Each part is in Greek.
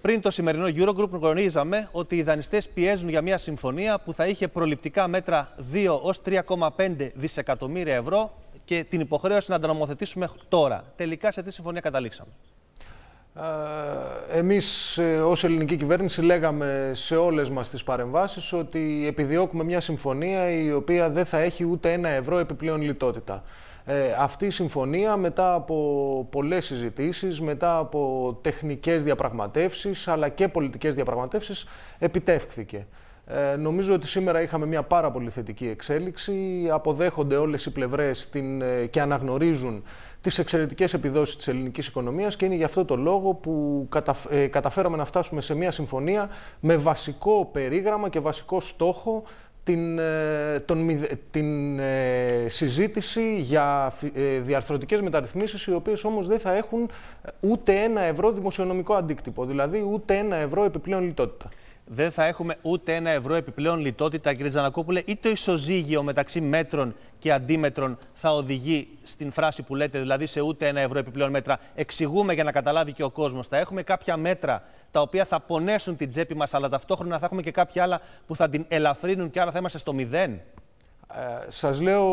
Πριν το σημερινό Eurogroup, γνωρίζαμε ότι οι δανειστές πιέζουν για μια συμφωνία που θα είχε προληπτικά μέτρα 2 ω 3,5 δισεκατομμύρια ευρώ και την υποχρέωση να τα νομοθετήσουμε τώρα. Τελικά σε τι συμφωνία καταλήξαμε. Ε, εμείς ε, ως ελληνική κυβέρνηση λέγαμε σε όλες μας τις παρεμβάσεις ότι επιδιώκουμε μια συμφωνία η οποία δεν θα έχει ούτε ένα ευρώ επιπλέον λιτότητα. Ε, αυτή η συμφωνία μετά από πολλές συζητήσεις, μετά από τεχνικές διαπραγματεύσεις αλλά και πολιτικές διαπραγματεύσεις επιτεύχθηκε. Ε, νομίζω ότι σήμερα είχαμε μια πάρα πολύ θετική εξέλιξη. Αποδέχονται όλες οι πλευρές την, ε, και αναγνωρίζουν τις εξαιρετικές επιδόσεις της ελληνικής οικονομίας και είναι γι' αυτό το λόγο που ε, καταφέραμε να φτάσουμε σε μια συμφωνία με βασικό περίγραμμα και βασικό στόχο την, ε, τον, την ε, συζήτηση για ε, διαρθρωτικές μεταρρυθμίσεις οι οποίες όμως δεν θα έχουν ε, ούτε ένα ευρώ δημοσιονομικό αντίκτυπο, δηλαδή ούτε ένα ευρώ επιπλέον λιτότητα δεν θα έχουμε ούτε ένα ευρώ επιπλέον λιτότητα, κύριε Τζανακόπουλε, ή το ισοζύγιο μεταξύ μέτρων και αντίμετρων θα οδηγεί στην φράση που λέτε, δηλαδή σε ούτε ένα ευρώ επιπλέον μέτρα. Εξηγούμε για να καταλάβει και ο κόσμος. Θα έχουμε κάποια μέτρα τα οποία θα πονέσουν την τσέπη μας, αλλά ταυτόχρονα θα έχουμε και κάποια άλλα που θα την ελαφρύνουν και άρα θα είμαστε στο μηδέν. Ε, σας λέω,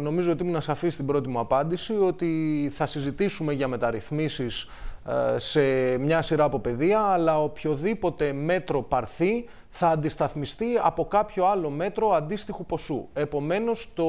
νομίζω ότι ήμουν σαφή στην πρώτη μου απάντηση, ότι θα συζητήσουμε για μεταρρυθμίσεις ε, σε μια σειρά από παιδεία, αλλά οποιοδήποτε μέτρο παρθεί θα αντισταθμιστεί από κάποιο άλλο μέτρο αντίστοιχου ποσού. Επομένως, το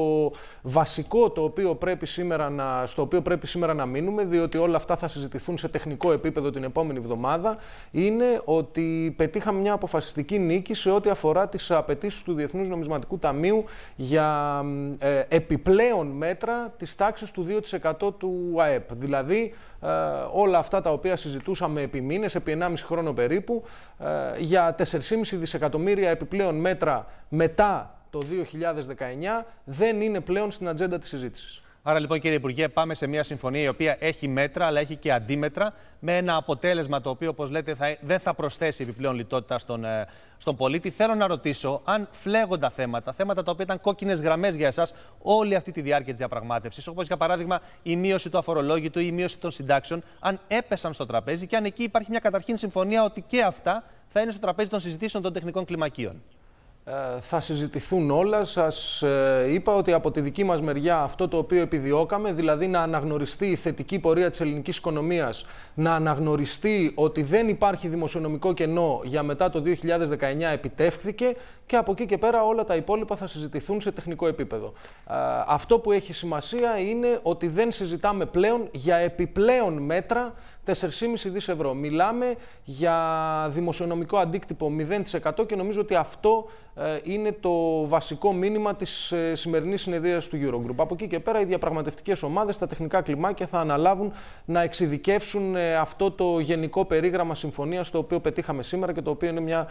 βασικό το οποίο πρέπει σήμερα να, στο οποίο πρέπει σήμερα να μείνουμε, διότι όλα αυτά θα συζητηθούν σε τεχνικό επίπεδο την επόμενη εβδομάδα, είναι ότι πετύχαμε μια αποφασιστική νίκη σε ό,τι αφορά τις απαιτήσεις του Διεθνούς Νομισματικού Ταμείου για ε, επιπλέον μέτρα της τάξης του 2% του ΑΕΠ. Δηλαδή, ε, όλα αυτά τα οποία συζητούσαμε επί μήνες, επί 1,5 χρόνο περίπου, ε, για 4,5 δισεκατομμύρια επιπλέον μέτρα μετά το 2019 δεν είναι πλέον στην ατζέντα της συζήτησης. Άρα λοιπόν, κύριε Υπουργέ, πάμε σε μια συμφωνία η οποία έχει μέτρα αλλά έχει και αντίμετρα. Με ένα αποτέλεσμα το οποίο, όπως λέτε, θα, δεν θα προσθέσει επιπλέον λιτότητα στον, ε, στον πολίτη. Θέλω να ρωτήσω αν φλέγοντα θέματα, θέματα τα οποία ήταν κόκκινες γραμμές για εσάς όλη αυτή τη διάρκεια της διαπραγμάτευσης, όπως για παράδειγμα η μείωση του αφορολόγητου ή η μείωση των συντάξεων, αν έπεσαν στο τραπέζι και αν εκεί υπάρχει μια καταρχήν συμφωνία ότι και αυτά θα είναι στο τραπέζι των συζητήσεων των τεχνικών κλιμακίων. Ε, θα συζητηθούν όλα. Σας ε, είπα ότι από τη δική μας μεριά αυτό το οποίο επιδιώκαμε, δηλαδή να αναγνωριστεί η θετική πορεία της ελληνικής οικονομίας, να αναγνωριστεί ότι δεν υπάρχει δημοσιονομικό κενό για μετά το 2019 επιτεύχθηκε και από εκεί και πέρα όλα τα υπόλοιπα θα συζητηθούν σε τεχνικό επίπεδο. Ε, αυτό που έχει σημασία είναι ότι δεν συζητάμε πλέον για επιπλέον μέτρα 4,5 δις ευρώ. Μιλάμε για δημοσιονομικό αντίκτυπο 0% και νομίζω ότι αυτό ε, είναι το βασικό μήνυμα της ε, σημερινής συνεδρίας του Eurogroup. Από εκεί και πέρα οι διαπραγματευτικές ομάδες, τα τεχνικά κλιμάκια θα αναλάβουν να εξειδικεύσουν ε, αυτό το γενικό περίγραμμα συμφωνίας το οποίο πετύχαμε σήμερα και το οποίο είναι μια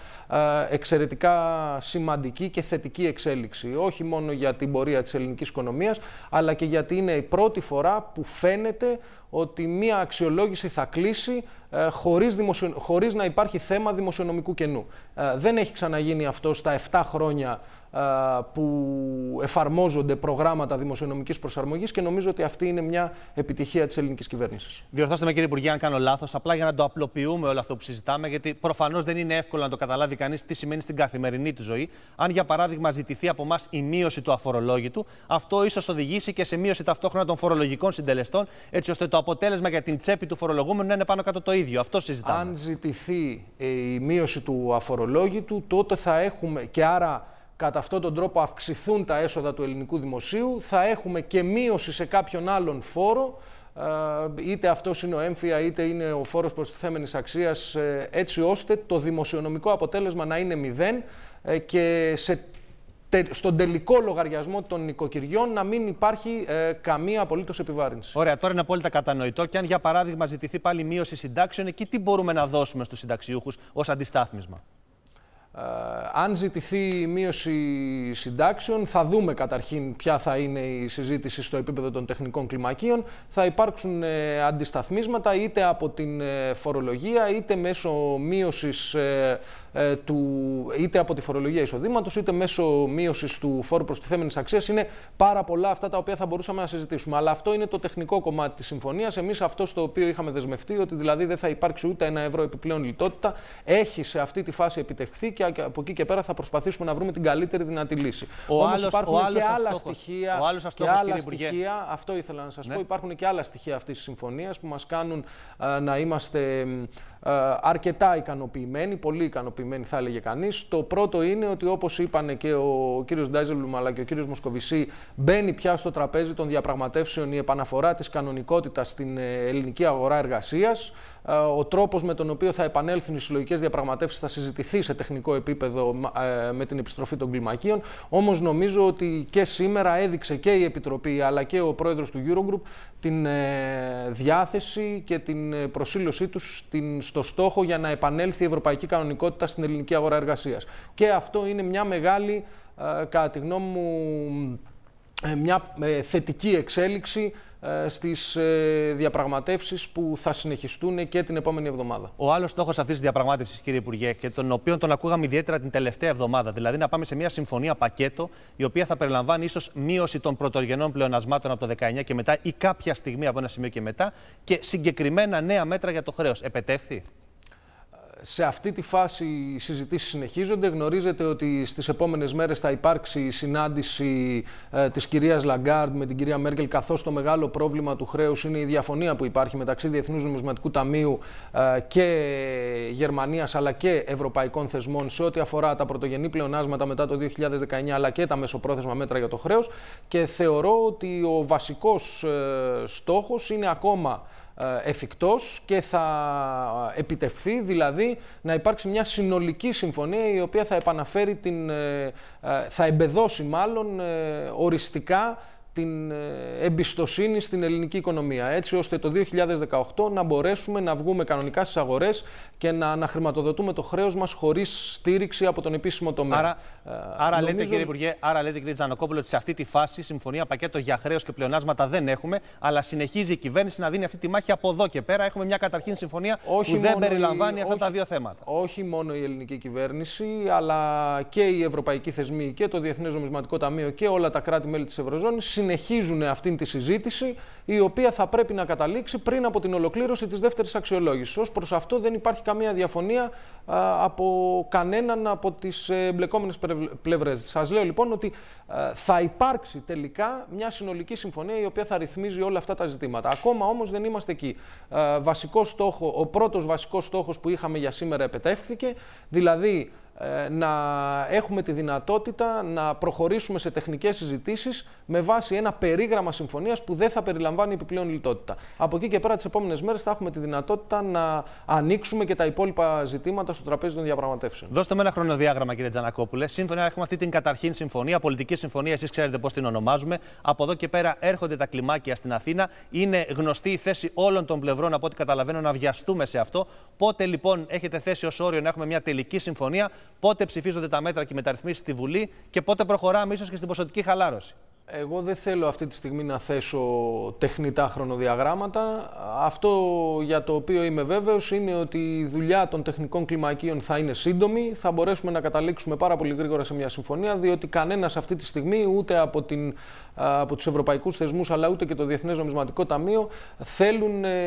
εξαιρετικά σημαντική και θετική εξέλιξη. Όχι μόνο για την πορεία της ελληνικής οικονομίας, αλλά και γιατί είναι η πρώτη φορά που φαίνεται ότι μία αξιολόγηση θα κλείσει ε, χωρίς, χωρίς να υπάρχει θέμα δημοσιονομικού κενού. Ε, δεν έχει ξαναγίνει αυτό στα 7 χρόνια ε, που εφαρμόζονται προγράμματα δημοσιονομικής προσαρμογής και νομίζω ότι αυτή είναι μια επιτυχία της ελληνικής κυβέρνησης. Διορθώστε με κύριε Υπουργέ αν κάνω λάθος, απλά για να το απλοποιούμε όλο αυτό που συζητάμε, γιατί προφανώς δεν είναι εύκολο να το καταλάβει κανείς τι σημαίνει στην καθημερινή του ζωή. Αν για παράδειγμα ζητηθεί από εμάς η μείωση του αφορολόγητου, αυτό ίσως οδηγήσει και σε μείωση ταυτόχρονα των φορολογικών συντελεστών, έτσι ώστε το αποτέλεσμα για την τσέπη του φορολογούμενου να είναι πάνω κάτω το ίδιο. Αν ζητηθεί ε, η μείωση του αφορολόγητου, τότε θα έχουμε και άρα κατά αυτόν τον τρόπο αυξηθούν τα έσοδα του ελληνικού δημοσίου, θα έχουμε και μείωση σε κάποιον άλλον φόρο, ε, είτε αυτός είναι ο έμφυα είτε είναι ο φόρος προστιθέμενης αξίας, ε, έτσι ώστε το δημοσιονομικό αποτέλεσμα να είναι μηδέν και σε στον τελικό λογαριασμό των νοικοκυριών να μην υπάρχει ε, καμία απολύτως επιβάρυνση. Ωραία, τώρα είναι απόλυτα κατανοητό. Και αν για παράδειγμα ζητηθεί πάλι μείωση συντάξεων, εκεί τι μπορούμε να δώσουμε στους συνταξιούχους ως αντιστάθμισμα. Ε, αν ζητηθεί η μείωση συντάξεων, θα δούμε καταρχήν ποια θα είναι η συζήτηση στο επίπεδο των τεχνικών κλιμακίων. Θα υπάρξουν ε, αντισταθμίσματα είτε από την ε, φορολογία, είτε μέσω μείωσης του, είτε από τη φορολογία εισοδήματος, είτε μέσω μείωσης του φόρου προστιθέμενης αξίας. Είναι πάρα πολλά αυτά τα οποία θα μπορούσαμε να συζητήσουμε. Αλλά αυτό είναι το τεχνικό κομμάτι της συμφωνίας. Εμείς αυτό στο οποίο είχαμε δεσμευτεί, ότι δηλαδή δεν θα υπάρξει ούτε ένα ευρώ επιπλέον λιτότητα, έχει σε αυτή τη φάση επιτευχθεί και από εκεί και πέρα θα προσπαθήσουμε να βρούμε την καλύτερη δυνατή λύση. Ο Όμως άλλος, υπάρχουν ο και άλλα στοιχεία. Ο άλλος και άλλα στοιχεία, αυτό ήθελα να σας ναι. πω. Υπάρχουν και άλλα στοιχεία αυτής της συμφωνίας που μας κάνουν να είμαστε ε, αρκετά ικανοποιημένοι, πολύ ικανοποιημένοι θα έλεγε κανείς. Το πρώτο είναι ότι όπως είπαν και ο κύριος Ντάιζελουμ αλλά και ο κύριος Μοσκοβισή, μπαίνει πια στο τραπέζι των διαπραγματεύσεων η επαναφορά της κανονικότητας στην ε, ελληνική αγορά εργασίας. Ε, ο τρόπος με τον οποίο θα επανέλθουν οι συλλογικές διαπραγματεύσεις θα συζητηθεί σε τεχνικό επίπεδο με την επιστροφή των κλιμακίων. Όμως νομίζω ότι και σήμερα έδειξε και η Επιτροπή αλλά και ο πρόεδρος του Eurogroup την διάθεση και την προσήλωσή τους στην στο στόχο για να επανέλθει η ευρωπαϊκή κανονικότητα στην ελληνική αγορά εργασίας. Και αυτό είναι μια μεγάλη, ε, κατά τη γνώμη μου, ε, μια ε, θετική εξέλιξη ε, στις διαπραγματεύσεις που θα συνεχιστούν και την επόμενη εβδομάδα. Ο άλλος στόχος αυτής της διαπραγμάτευσης, κύριε Υπουργέ, και τον οποίο τον ακούγαμε ιδιαίτερα την τελευταία εβδομάδα, δηλαδή να πάμε σε μια συμφωνία πακέτο, η οποία θα περιλαμβάνει ίσως μείωση των πρωτογενών πλεονασμάτων από το 19 και μετά ή κάποια στιγμή από ένα σημείο και μετά και συγκεκριμένα νέα μέτρα για το χρέος. Επετεύθη. Σε αυτή τη φάση οι συζητήσεις συνεχίζονται. Γνωρίζετε ότι στις επόμενες μέρες θα υπάρξει η συνάντηση ε, της κυρίας Λαγκάρντ με την κυρία Μέρκελ καθώς το μεγάλο πρόβλημα του χρέους είναι η διαφωνία που υπάρχει μεταξύ διεθνούς Νομισματικού Ταμείου ε, και Γερμανίας, αλλά και Ευρωπαϊκών Θεσμών σε ό,τι αφορά τα πρωτογενή πλεονάσματα μετά το 2019 αλλά και τα μεσοπρόθεσμα μέτρα για το χρέος. και θεωρώ ότι ο βασικός ε, στόχος είναι ακόμα ε, εφικτός και θα ε, επιτευχθεί, δηλαδή να υπάρξει μια συνολική συμφωνία η οποία θα επαναφέρει την, ε, θα εμπεδώσει μάλλον οριστικά την ε, εμπιστοσύνη στην ελληνική οικονομία, έτσι ώστε το 2018 να μπορέσουμε να βγούμε κανονικά στις αγορές και να, να χρηματοδοτούμε το χρέος μας χωρίς στήριξη από τον επίσημο τομέα. Άρα, ε, άρα νομίζω... λέτε κύριε Υπουργέ, άρα λέτε κύριε Τζανοκόπουλο ότι σε αυτή τη φάση συμφωνία πακέτο για χρέος και πλεονάσματα δεν έχουμε, αλλά συνεχίζει η κυβέρνηση να δίνει αυτή τη μάχη από εδώ και πέρα. Έχουμε μια καταρχήν συμφωνία που δεν περιλαμβάνει η... αυτά τα δύο θέματα. Όχι μόνο η ελληνική κυβέρνηση, αλλά και η Ευρωπαϊκή Θεσμή και το Διεθνές Νομισματικό Ταμείο και όλα τα κράτη-μέλη της Ευρωζώνης συνεχίζουν αυτήν τη συζήτηση, η οποία θα πρέπει να καταλήξει πριν από την ολοκλήρωση της δεύτερης αξιολόγησης. Ως προς αυτό δεν υπάρχει καμία διαφωνία από κανέναν από τις εμπλεκόμενες πλευρέ. Σας λέω λοιπόν ότι θα υπάρξει τελικά μια συνολική συμφωνία η οποία θα ρυθμίζει όλα αυτά τα ζητήματα. Ακόμα όμως δεν είμαστε εκεί. ο πρώτος βασικός στόχος που είχαμε για σήμερα επετεύχθηκε, δηλαδή ε, να έχουμε τη δυνατότητα να προχωρήσουμε σε τεχνικές συζητήσεις με βάση ένα περίγραμμα συμφωνίας που δεν θα περιλαμβάνει επιπλέον λιτότητα. Από εκεί και πέρα τις επόμενες μέρες θα έχουμε τη δυνατότητα να ανοίξουμε και τα υπόλοιπα ζητήματα στο τραπέζι των διαπραγματεύσεων. Δώστε με ένα χρονοδιάγραμμα κύριε Τζανακόπουλε. Σύμφωνα έχουμε αυτή την καταρχήν συμφωνία, πολιτική συμφωνία, εσείς ξέρετε πώς την ονομάζουμε. Από εδώ και πέρα έρχονται τα κλιμάκια στην Αθήνα. Είναι γνωστή η θέση όλων των πλευρών από ό,τι καταλαβαίνω να βιαστούμε σε αυτό. Πότε λοιπόν έχετε θέσει ως όριο να έχουμε μια τελική συμφωνία πότε ψηφίζονται τα μέτρα και οι μεταρρυθμίσεις στη Βουλή και πότε προχωράμε ίσως και στην ποσοτική χαλάρωση. Εγώ δεν θέλω αυτή τη στιγμή να θέσω τεχνητά χρονοδιαγράμματα. Αυτό για το οποίο είμαι βέβαιος είναι ότι η δουλειά των τεχνικών κλιμακίων θα είναι σύντομη. Θα μπορέσουμε να καταλήξουμε πάρα πολύ γρήγορα σε μια συμφωνία, διότι κανένας αυτή τη στιγμή ούτε από, την, από τους ευρωπαϊκούς θεσμούς αλλά ούτε και το Διεθνές Νομισματικό Ταμείο θέλουν ε,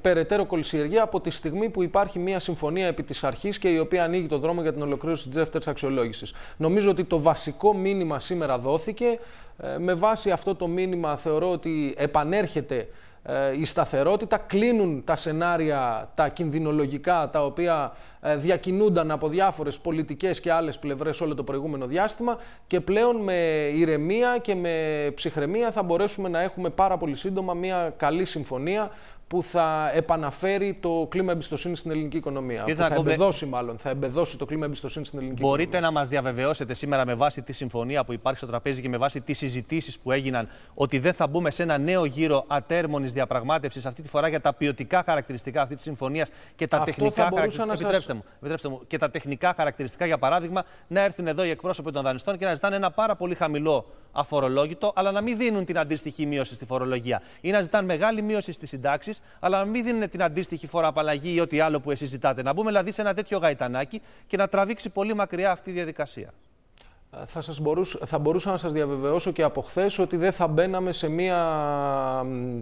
περαιτέρω κολυσιεργία από τη στιγμή που υπάρχει μια συμφωνία επί της αρχής και η οποία ανοίγει το δρόμο για την ολοκλήρωση της δεύτερης αξιολόγησης. Νομίζω ότι το βασικό μήνυμα σήμερα δόθηκε. Ε, με βάση αυτό το μήνυμα θεωρώ ότι επανέρχεται ε, η σταθερότητα, κλείνουν τα σενάρια, τα κινδυνολογικά, τα οποία ε, διακινούνταν από διάφορες πολιτικές και άλλες πλευρές όλο το προηγούμενο διάστημα και πλέον με ηρεμία και με ψυχραιμία θα μπορέσουμε να έχουμε πάρα πολύ σύντομα μια καλή συμφωνία που θα επαναφέρει το κλίμα εμπιστοσύνη στην ελληνική οικονομία. θα ακόμη... εμπεδώσει, μάλλον, θα εμπεδώσει το κλίμα εμπιστοσύνη στην ελληνική Μπορείτε οικονομία. Μπορείτε να μας διαβεβαιώσετε σήμερα με βάση τη συμφωνία που υπάρχει στο τραπέζι και με βάση τις συζητήσεις που έγιναν ότι δεν θα μπούμε σε ένα νέο γύρο ατέρμονης διαπραγμάτευσης αυτή τη φορά για τα ποιοτικά χαρακτηριστικά αυτής της συμφωνίας και τα Αυτό τεχνικά χαρακτηριστικά επιτρέψτε μου, επιτρέψτε και τα τεχνικά χαρακτηριστικά, για παράδειγμα, να έρθουν εδώ οι εκπρόσωποι των δανειστών και να ζητάνε ένα πάρα πολύ χαμηλό αφορολόγητο, αλλά να μην δίνουν την αντίστοιχη μείωση στη φορολογία. Ή να ζητάνε μεγάλη μείωση στις συντάξεις, αλλά να μην δίνουν την αντίστοιχη φοροαπαλλαγή ή ό,τι άλλο που εσείς ζητάτε. Να μπούμε δηλαδή σε ένα τέτοιο γαϊτανάκι και να τραβήξει πολύ μακριά αυτή η διαδικασία. Ε, θα, σας μπορούσα, θα να σας διαβεβαιώσω και από χθες ότι δεν θα μπαίναμε σε μια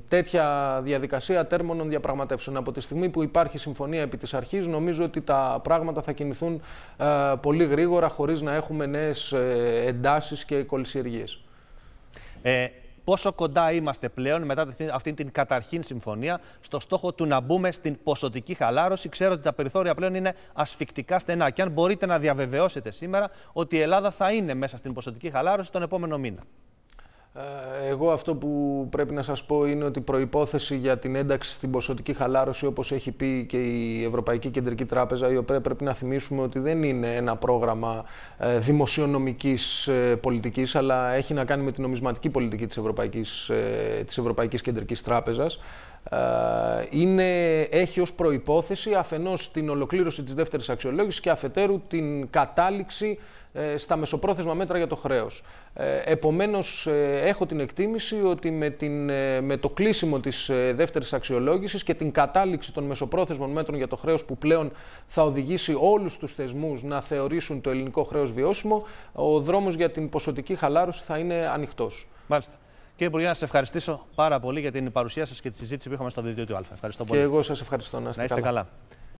τέτοια διαδικασία τέρμονων διαπραγματεύσεων. Από τη στιγμή που υπάρχει συμφωνία επί της αρχής, νομίζω ότι τα πράγματα θα κινηθούν ε, πολύ γρήγορα, χωρίς να έχουμε νέες ε, εντάσεις και κολυσιεργίες. Ε, πόσο κοντά είμαστε πλέον μετά αυτήν την καταρχήν συμφωνία στο στόχο του να μπούμε στην ποσοτική χαλάρωση. Ξέρω ότι τα περιθώρια πλέον είναι ασφικτικά στενά. Και αν μπορείτε να διαβεβαιώσετε σήμερα ότι η Ελλάδα θα είναι μέσα στην ποσοτική χαλάρωση τον επόμενο μήνα. Ε, εγώ αυτό που πρέπει να σας πω είναι ότι προϋπόθεση για την ένταξη στην ποσοτική χαλάρωση όπως έχει πει και η Ευρωπαϊκή Κεντρική Τράπεζα η οποία πρέπει να θυμίσουμε ότι δεν είναι ένα πρόγραμμα ε, δημοσιονομικής ε, πολιτικής αλλά έχει να κάνει με την νομισματική πολιτική της Ευρωπαϊκής, της Ευρωπαϊκής Κεντρικής Τράπεζας είναι, έχει ως προϋπόθεση αφενός την ολοκλήρωση της δεύτερης αξιολόγησης και αφετέρου την κατάληξη ε, στα μεσοπρόθεσμα μέτρα για το χρέος. Ε, επομένως, ε, έχω την εκτίμηση ότι με, την, με το κλείσιμο της δεύτερης αξιολόγησης και την κατάληξη των μεσοπρόθεσμων μέτρων για το χρέος που πλέον θα οδηγήσει όλους τους θεσμούς να θεωρήσουν το ελληνικό χρέος βιώσιμο, ο δρόμος για την ποσοτική χαλάρωση θα είναι ανοιχτός. Μάλιστα. Κύριε Υπουργέ, να σας ευχαριστήσω πάρα πολύ για την παρουσία σας και τη συζήτηση που είχαμε στο του Α. Ευχαριστώ πολύ. Και εγώ σας ευχαριστώ. Να είστε, να είστε καλά. καλά.